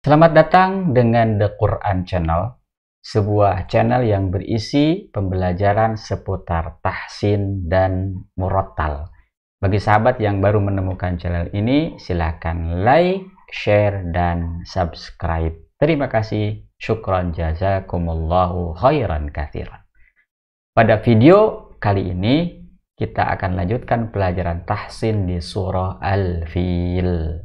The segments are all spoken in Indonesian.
Selamat datang dengan The Quran Channel, sebuah channel yang berisi pembelajaran seputar tahsin dan murotal. Bagi sahabat yang baru menemukan channel ini, silahkan like, share, dan subscribe. Terima kasih. Syukron jazakumullahu khairan kathiran. Pada video kali ini, kita akan lanjutkan pelajaran tahsin di surah Al-Fil.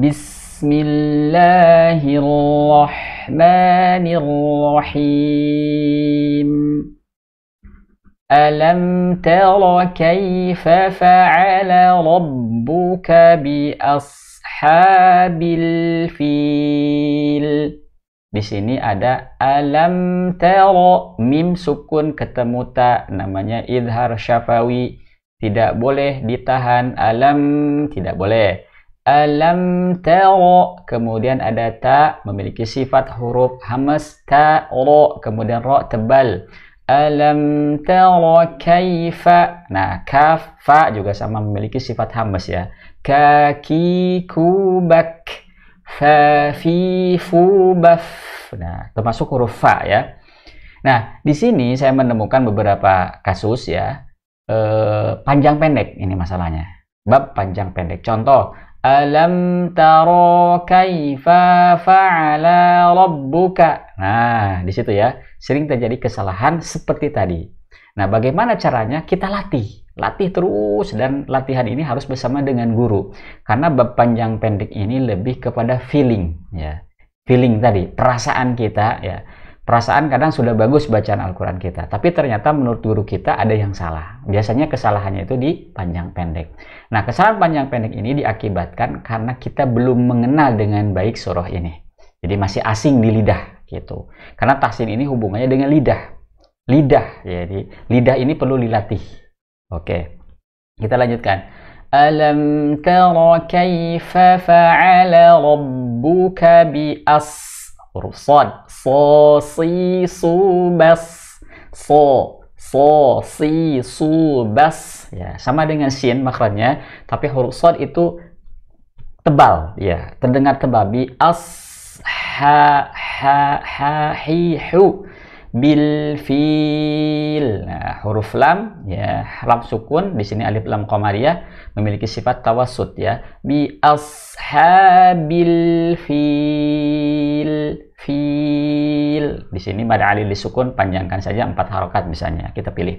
بسم الله الرحمن الرحيم ألم تر كيف فعل ربك بأصحاب الفيل Di sini ada alam tero mim sukun ketemu ta namanya idhar syafawi tidak boleh ditahan alam tidak boleh alam taro kemudian ada ta memiliki sifat huruf hamas ta ro kemudian ro tebal alam taro kaifa nah kaf fa juga sama memiliki sifat hamas ya kaki kubak fa fi fu baf nah termasuk huruf fa ya Nah, di sini saya menemukan beberapa kasus ya, eh, panjang pendek ini masalahnya. Bab panjang pendek. Contoh, Alam taro kaifa fa'ala rabbuka. Nah, di situ ya. Sering terjadi kesalahan seperti tadi. Nah, bagaimana caranya? Kita latih. Latih terus dan latihan ini harus bersama dengan guru. Karena bab panjang pendek ini lebih kepada feeling ya. Feeling tadi, perasaan kita ya perasaan kadang sudah bagus bacaan Al-Quran kita, tapi ternyata menurut guru kita ada yang salah. Biasanya kesalahannya itu di panjang pendek. Nah, kesalahan panjang pendek ini diakibatkan karena kita belum mengenal dengan baik surah ini. Jadi masih asing di lidah gitu. Karena tahsin ini hubungannya dengan lidah. Lidah, jadi lidah ini perlu dilatih. Oke, kita lanjutkan. Alam tara kaifa fa'ala rabbuka bi as huruf sod so si su bas so so si su bas ya sama dengan sin makronya tapi huruf sod itu tebal ya terdengar tebal bi as ha ha ha hi hu bil fil. Nah, huruf lam ya lam sukun di sini alif lam komariah memiliki sifat tawasud ya. Bi ashabil fil fil. Di sini pada alif sukun panjangkan saja empat harokat misalnya. Kita pilih.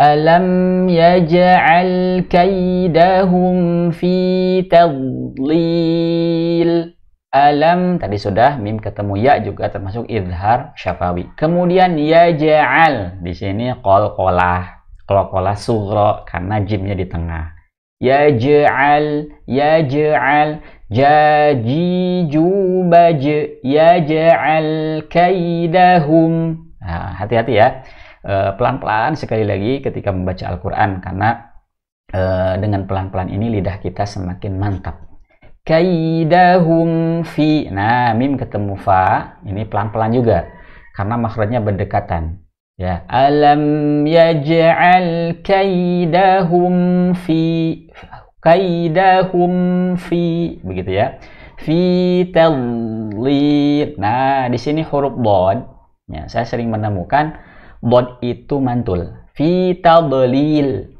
Alam yaj'al kaidahum fi tadlil alam tadi sudah mim ketemu ya juga termasuk idhar syafawi kemudian ya ja'al di sini kol kolah kol kolah sugro karena jimnya di tengah ya ja'al ya ja'al jaji jubaj ya ja'al kaidahum nah, hati-hati ya e, pelan-pelan sekali lagi ketika membaca Al-Quran karena e, dengan pelan-pelan ini lidah kita semakin mantap kaidahum fi nah mim ketemu fa ini pelan-pelan juga karena makhrajnya berdekatan ya alam yaj'al kaidahum fi kaidahum fi begitu ya fi tadlil nah di sini huruf bod ya saya sering menemukan bod itu mantul fi tadlil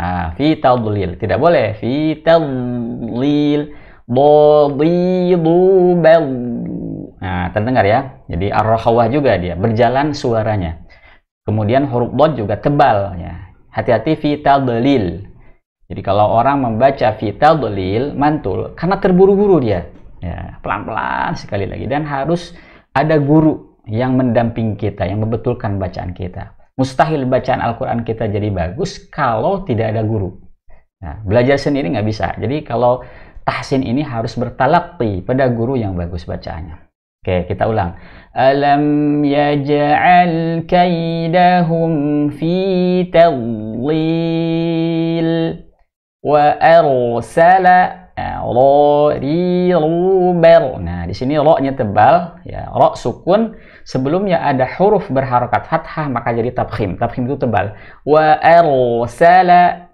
nah fi tadlil tidak boleh fi tadlil Bodidu badu. Nah, terdengar ya. Jadi arrohawah juga dia, berjalan suaranya. Kemudian huruf bod juga tebal ya. Hati-hati vital delil. Jadi kalau orang membaca vital delil mantul karena terburu-buru dia. Ya, pelan-pelan sekali lagi dan harus ada guru yang mendamping kita, yang membetulkan bacaan kita. Mustahil bacaan Al-Quran kita jadi bagus kalau tidak ada guru. Nah, belajar sendiri nggak bisa. Jadi kalau tahsin ini harus bertalakti pada guru yang bagus bacaannya. Oke, kita ulang. Alam yaj'al kaidahum fi tadlil wa arsala rori Nah, di sini ro-nya tebal, ya, ro sukun. Sebelumnya ada huruf berharokat fathah, maka jadi tabkhim. Tabkhim itu tebal. Wa arsala.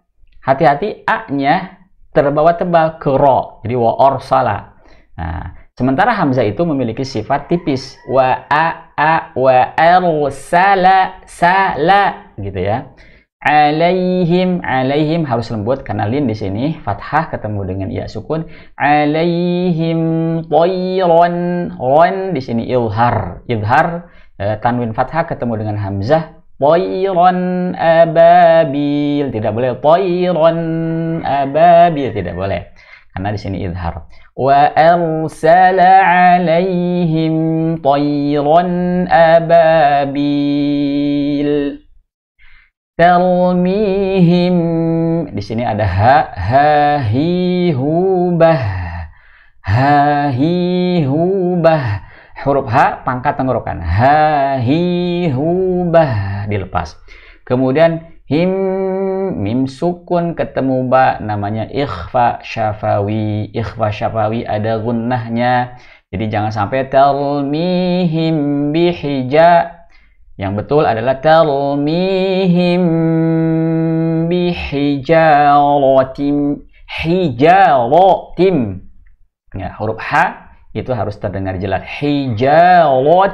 Hati-hati a-nya terbawa tebal ke ro jadi wa orsala nah, sementara hamzah itu memiliki sifat tipis wa a a wa arsala sala gitu ya alaihim alaihim harus lembut karena lin di sini fathah ketemu dengan ya sukun alaihim toiron ron di sini ilhar ilhar eh, tanwin fathah ketemu dengan hamzah Toiron ababil. Tidak boleh. Toiron ababil. Tidak boleh. Karena di sini idhar. Wa arsala alaihim toiron ababil. Termihim. Di sini ada ha, ha, hi, hu, bah. Ha, hi, hu, bah. Huruf H pangkat tenggorokan. Ha, hi, hu, bah dilepas kemudian him mim sukun ketemu ba namanya ikhfa syafawi ikhfa syafawi ada gunnahnya jadi jangan sampai talmihim bihija yang betul adalah talmihim bihijalotim hijalotim. ya huruf h itu harus terdengar jelas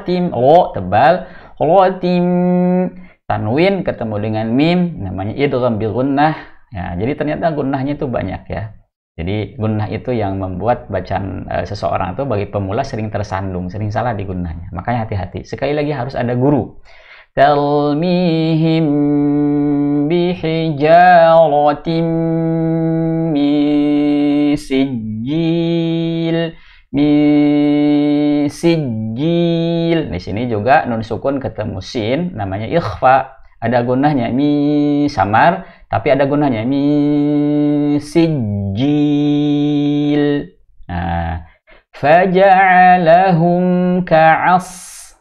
tim lo tebal khotim tanwin ketemu dengan mim namanya idgham bil gunnah ya jadi ternyata gunnahnya itu banyak ya jadi gunnah itu yang membuat bacaan e, seseorang itu bagi pemula sering tersandung sering salah di gunnahnya makanya hati-hati sekali lagi harus ada guru talmihim bihijaratim misijil misijil gil. Di sini juga nun sukun ketemu sin, namanya ikhfa. Ada gunanya mi samar, tapi ada gunanya mi sijil. Nah, faja'alahum ka'as.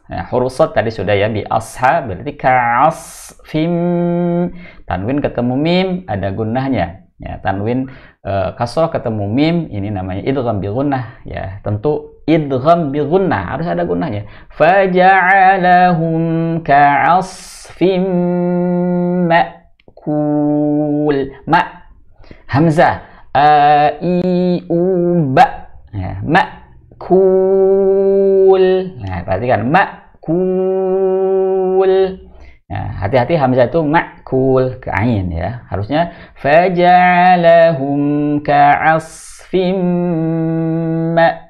Nah, huruf tadi sudah ya bi asha berarti ka'as fim tanwin ketemu mim ada gunanya ya tanwin uh, eh, kasroh ketemu mim ini namanya idgham bi gunnah ya tentu idgham bi gunnah harus ada gunnahnya faja'alahum ka'asfim ma'kul ma hamzah a i u ba ya, ma'kul nah perhatikan ma'kul Nah, hati-hati hamzah itu ma'kul ke ain ya. Harusnya faja'alahum ka'asfim ma'kul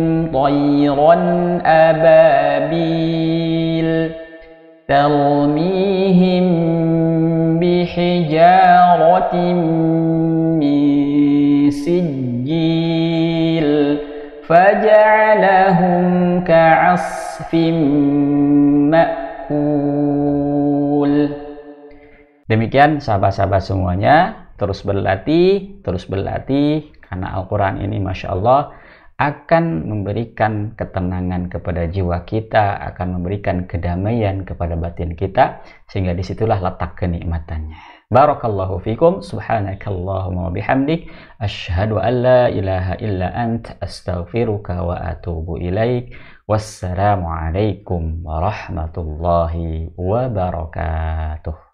طيرا أبابيل ترميهم بحجارة من سجيل فجعلهم كعصف مأكول Demikian sahabat-sahabat semuanya, terus berlatih, terus berlatih, karena Al-Quran ini Masya Allah akan memberikan ketenangan kepada jiwa kita, akan memberikan kedamaian kepada batin kita, sehingga disitulah letak kenikmatannya. Barakallahu fikum, subhanakallahumma bihamdik, ashadu an la ilaha illa ant, astaghfiruka wa atubu ilaik, wassalamualaikum warahmatullahi wabarakatuh.